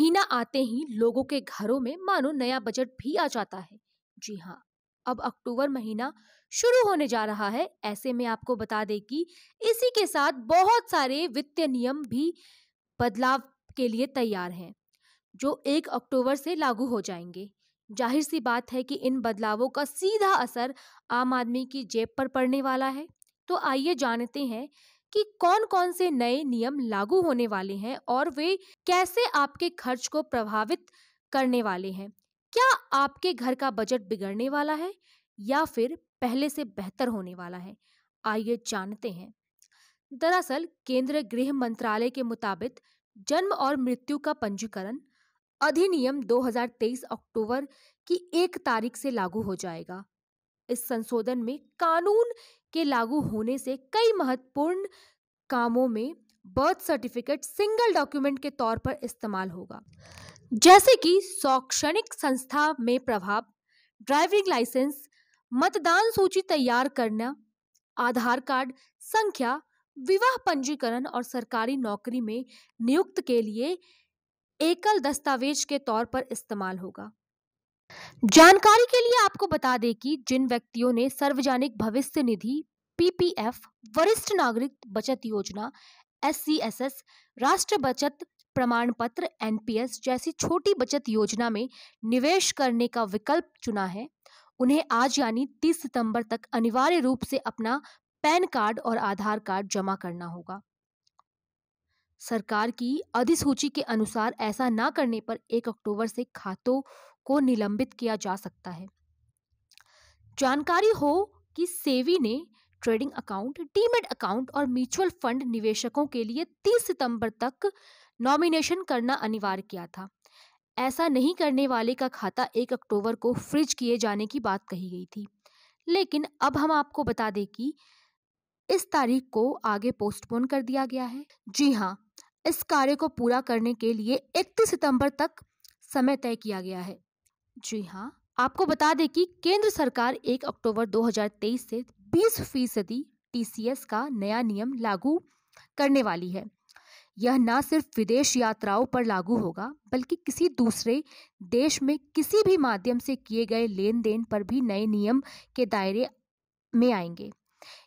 महीना आते ही लोगों के घरों में मानो नया बजट भी आ जाता है जी हाँ अब अक्टूबर महीना शुरू होने जा रहा है ऐसे में आपको बता दें कि इसी के साथ बहुत सारे वित्तीय नियम भी बदलाव के लिए तैयार हैं जो एक अक्टूबर से लागू हो जाएंगे जाहिर सी बात है कि इन बदलावों का सीधा असर आम आदमी की जेब पर पड़ने वाला है तो आइए जानते हैं कि कौन कौन से नए नियम लागू होने वाले हैं और वे कैसे आपके खर्च को प्रभावित करने वाले हैं क्या आपके घर का बजट बिगड़ने वाला है या फिर पहले से बेहतर होने वाला है आइए जानते हैं दरअसल केंद्र गृह मंत्रालय के मुताबिक जन्म और मृत्यु का पंजीकरण अधिनियम 2023 अक्टूबर की एक तारीख से लागू हो जाएगा इस संशोधन में कानून के लागू होने से कई महत्वपूर्ण कामों में बर्थ सर्टिफिकेट सिंगल डॉक्यूमेंट के तौर पर इस्तेमाल होगा जैसे कि शैक्षणिक संस्था में प्रभाव ड्राइविंग लाइसेंस मतदान सूची तैयार करना आधार कार्ड संख्या विवाह पंजीकरण और सरकारी नौकरी में नियुक्त के लिए एकल दस्तावेज के तौर पर इस्तेमाल होगा जानकारी के लिए आपको बता दें कि जिन व्यक्तियों ने सार्वजनिक भविष्य निधि पीपीएफ वरिष्ठ नागरिक बचत योजना एस राष्ट्र बचत प्रमाण पत्र एनपीएस जैसी छोटी बचत योजना में निवेश करने का विकल्प चुना है उन्हें आज यानी 30 सितंबर तक अनिवार्य रूप से अपना पैन कार्ड और आधार कार्ड जमा करना होगा सरकार की अधिसूची के अनुसार ऐसा ना करने पर 1 अक्टूबर से खातों को निलंबित किया जा सकता है जानकारी हो कि सेवी ने ट्रेडिंग अकाउंट डीमेट अकाउंट और म्यूचुअल फंड निवेशकों के लिए 30 सितंबर तक नॉमिनेशन करना अनिवार्य किया था ऐसा नहीं करने वाले का खाता 1 अक्टूबर को फ्रिज किए जाने की बात कही गई थी लेकिन अब हम आपको बता दें कि इस तारीख को आगे पोस्टपोन कर दिया गया है जी हाँ इस कार्य को पूरा करने के लिए इकतीस सितंबर तक समय तय किया गया है जी हाँ आपको बता दें कि केंद्र सरकार 1 अक्टूबर 2023 से 20 फीसदी टी का नया नियम लागू करने वाली है यह न सिर्फ विदेश यात्राओं पर लागू होगा बल्कि किसी दूसरे देश में किसी भी माध्यम से किए गए लेन देन पर भी नए नियम के दायरे में आएंगे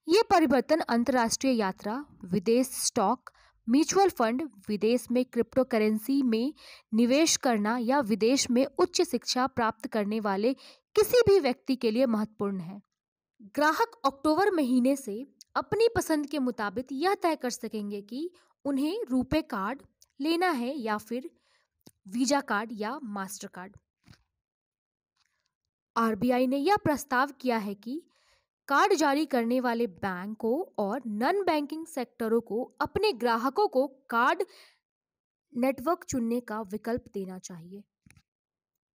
ये परिवर्तन अंतर्राष्ट्रीय यात्रा विदेश स्टॉक म्यूचुअल फंड विदेश में क्रिप्टो करेंसी में निवेश करना या विदेश में उच्च शिक्षा प्राप्त करने वाले किसी भी व्यक्ति के लिए महत्वपूर्ण है ग्राहक अक्टूबर महीने से अपनी पसंद के मुताबिक यह तय कर सकेंगे कि उन्हें रुपए कार्ड लेना है या फिर वीजा कार्ड या मास्टर कार्ड आरबीआई ने यह प्रस्ताव किया है कि कार्ड जारी करने वाले बैंकों और नॉन बैंकिंग सेक्टरों को अपने ग्राहकों को कार्ड नेटवर्क चुनने का विकल्प देना चाहिए